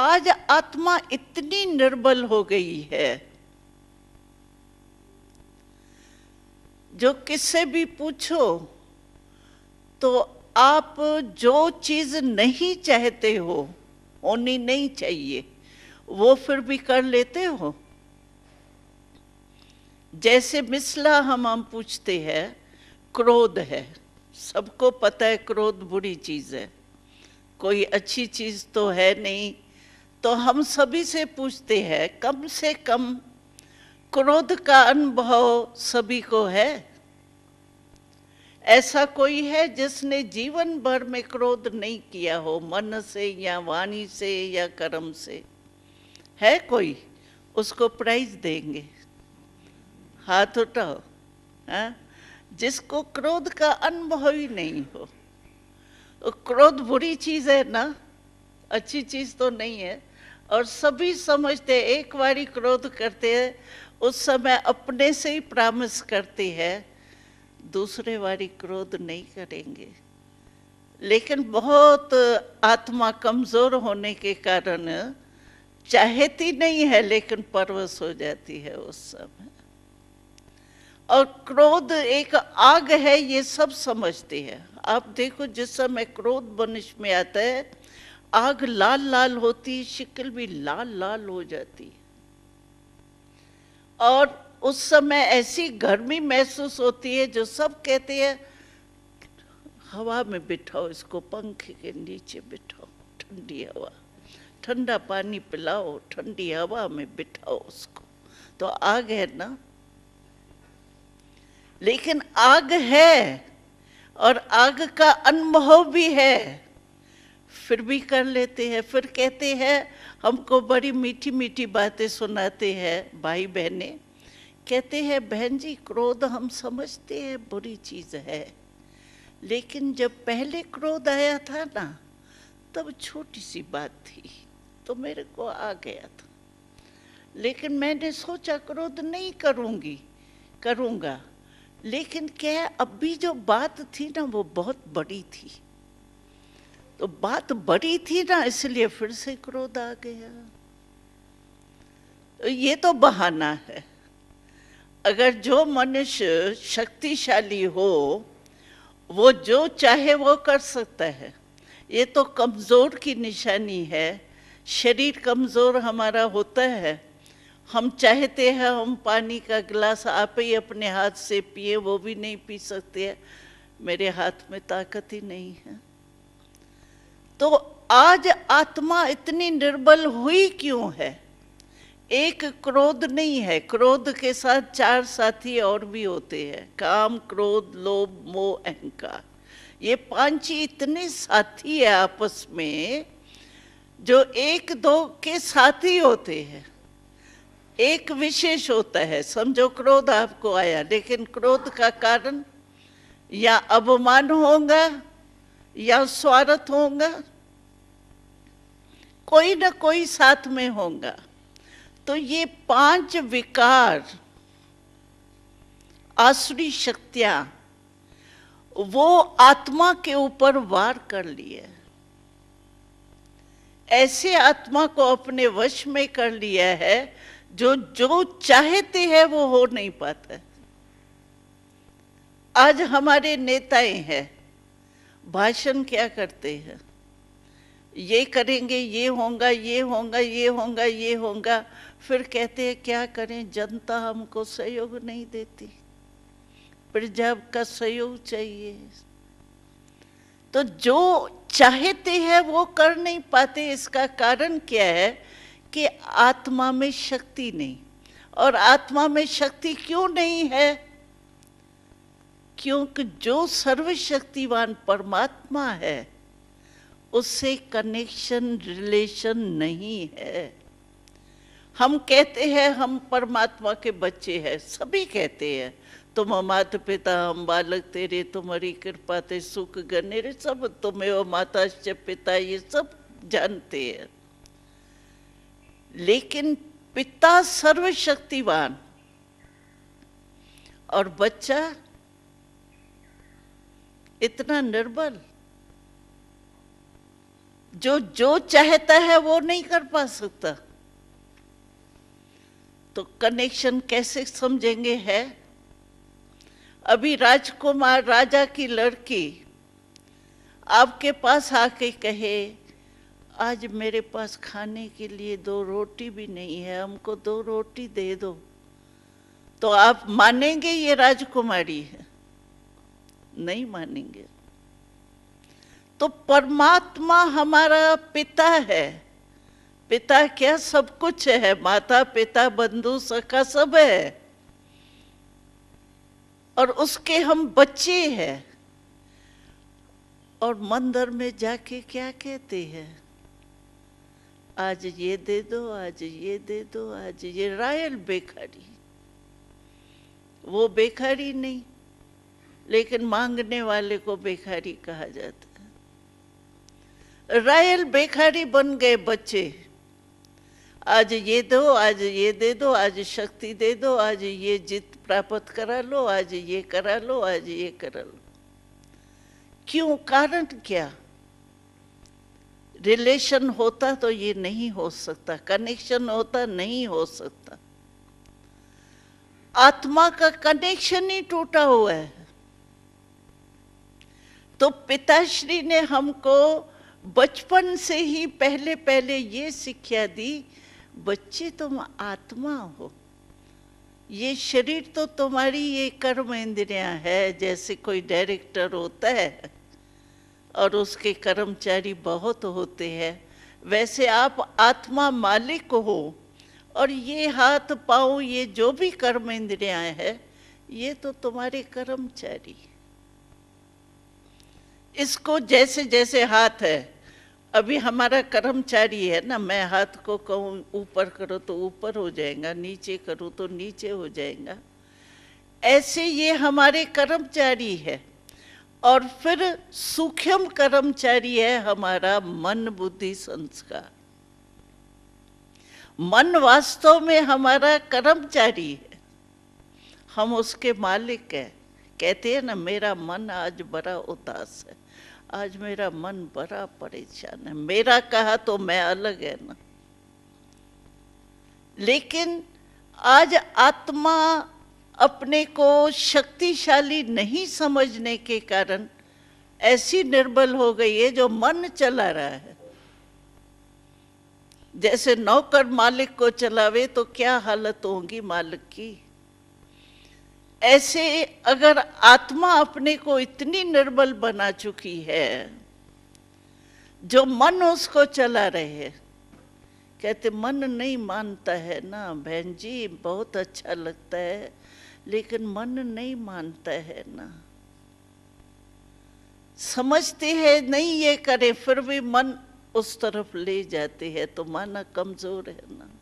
आज आत्मा इतनी निर्बल हो गई है जो किससे भी पूछो तो आप जो चीज नहीं चाहते हो होनी नहीं चाहिए वो फिर भी कर लेते हो जैसे मिसला हम हम पूछते हैं क्रोध है सबको पता है क्रोध बुरी चीज है कोई अच्छी चीज तो है नहीं तो हम सभी से पूछते हैं कम से कम क्रोध का अनुभव सभी को है ऐसा कोई है जिसने जीवन भर में क्रोध नहीं किया हो मन से या वाणी से या कर्म से है कोई उसको प्राइज देंगे हाथ उठाओ है हाँ? जिसको क्रोध का अनुभव ही नहीं हो क्रोध बुरी चीज है ना अच्छी चीज तो नहीं है और सभी समझते एक बारी क्रोध करते हैं उस समय अपने से ही प्रामिस करती है दूसरे बारी क्रोध नहीं करेंगे लेकिन बहुत आत्मा कमज़ोर होने के कारण चाहती नहीं है लेकिन परवस हो जाती है उस समय और क्रोध एक आग है ये सब समझती है आप देखो जिस समय क्रोध मनुष्य में आता है आग लाल लाल होती शिकल भी लाल लाल हो जाती और उस समय ऐसी गर्मी महसूस होती है जो सब कहते हैं हवा में बिठाओ इसको पंखे के नीचे बिठाओ ठंडी हवा ठंडा पानी पिलाओ ठंडी हवा में बिठाओ उसको तो आग है ना लेकिन आग है और आग का अनुभव भी है फिर भी कर लेते हैं फिर कहते हैं हमको बड़ी मीठी मीठी बातें सुनाते हैं भाई बहने कहते हैं बहन जी क्रोध हम समझते हैं बुरी चीज़ है लेकिन जब पहले क्रोध आया था ना तब छोटी सी बात थी तो मेरे को आ गया था लेकिन मैंने सोचा क्रोध नहीं करूँगी करूँगा लेकिन क्या अब भी जो बात थी ना वो बहुत बड़ी थी तो बात बड़ी थी ना इसलिए फिर से क्रोध आ गया तो ये तो बहाना है अगर जो मनुष्य शक्तिशाली हो वो जो चाहे वो कर सकता है ये तो कमज़ोर की निशानी है शरीर कमज़ोर हमारा होता है हम चाहते हैं हम पानी का गिलास आप ही अपने हाथ से पिए वो भी नहीं पी सकते मेरे हाथ में ताकत ही नहीं है तो आज आत्मा इतनी निर्बल हुई क्यों है एक क्रोध नहीं है क्रोध के साथ चार साथी और भी होते हैं काम क्रोध लोभ मोह अहंकार ये पांच ही इतने साथी है आपस में जो एक दो के साथी होते हैं एक विशेष होता है समझो क्रोध आपको आया लेकिन क्रोध का कारण या अवमान होगा या स्वार्थ होगा कोई ना कोई साथ में होगा तो ये पांच विकार आसुरी शक्तियां वो आत्मा के ऊपर वार कर लिए ऐसे आत्मा को अपने वश में कर लिया है जो जो चाहते हैं वो हो नहीं पाता आज हमारे नेताएं हैं भाषण क्या करते हैं ये करेंगे ये होगा ये होगा ये होगा ये होगा फिर कहते हैं क्या करें जनता हमको सहयोग नहीं देती प्रजा का सहयोग चाहिए तो जो चाहते हैं वो कर नहीं पाते इसका कारण क्या है कि आत्मा में शक्ति नहीं और आत्मा में शक्ति क्यों नहीं है क्योंकि जो सर्वशक्तिवान परमात्मा है उससे कनेक्शन रिलेशन नहीं है हम कहते हैं हम परमात्मा के बच्चे हैं सभी कहते हैं तुम मात पिता हम बालक तेरे तुम्हारी कृपा ते सुख गण सब तुम्हें वो माता से पिता ये सब जानते हैं लेकिन पिता सर्वशक्तिवान और बच्चा इतना निर्बल जो जो चाहता है वो नहीं कर पा सकता तो कनेक्शन कैसे समझेंगे है अभी राजकुमार राजा की लड़की आपके पास आके कहे आज मेरे पास खाने के लिए दो रोटी भी नहीं है हमको दो रोटी दे दो तो आप मानेंगे ये राजकुमारी है नहीं मानेंगे तो परमात्मा हमारा पिता है पिता क्या सब कुछ है माता पिता बंधु सखा सब है और उसके हम बच्चे हैं और मंदिर में जाके क्या कहते हैं आज ये दे दो आज ये दे दो आज ये रायल बेखारी वो बेखारी नहीं लेकिन मांगने वाले को बेखारी कहा जाता रायल बेखारी बन गए बच्चे आज ये दो आज ये दे दो आज शक्ति दे दो आज ये जीत प्राप्त करा लो आज ये करा लो आज ये करा लो क्यों कारण क्या रिलेशन होता तो ये नहीं हो सकता कनेक्शन होता नहीं हो सकता आत्मा का कनेक्शन ही टूटा हुआ है तो पिताश्री ने हमको बचपन से ही पहले पहले ये शिक्षा दी बच्चे तुम आत्मा हो ये शरीर तो तुम्हारी ये कर्म इंद्रियां है जैसे कोई डायरेक्टर होता है और उसके कर्मचारी बहुत होते हैं वैसे आप आत्मा मालिक हो और ये हाथ पाओ ये जो भी कर्म इंद्रिया है ये तो तुम्हारे कर्मचारी इसको जैसे जैसे हाथ है अभी हमारा कर्मचारी है ना मैं हाथ को कहूँ ऊपर करो तो ऊपर हो जाएगा नीचे करो तो नीचे हो जाएगा ऐसे ये हमारे कर्मचारी है और फिर सूक्ष्म कर्मचारी है हमारा मन बुद्धि संस्कार मन वास्तव में हमारा कर्मचारी है हम उसके मालिक हैं कहते हैं ना मेरा मन आज बड़ा उदास है आज मेरा मन बड़ा परेशान है मेरा कहा तो मैं अलग है ना लेकिन आज आत्मा अपने को शक्तिशाली नहीं समझने के कारण ऐसी निर्बल हो गई है जो मन चला रहा है जैसे नौकर मालिक को चलावे तो क्या हालत होगी मालिक की ऐसे अगर आत्मा अपने को इतनी निर्बल बना चुकी है जो मन उसको चला रहे कहते मन नहीं मानता है ना बहन जी बहुत अच्छा लगता है लेकिन मन नहीं मानता है ना समझते हैं नहीं ये करे फिर भी मन उस तरफ ले जाते हैं तो माना कमजोर है ना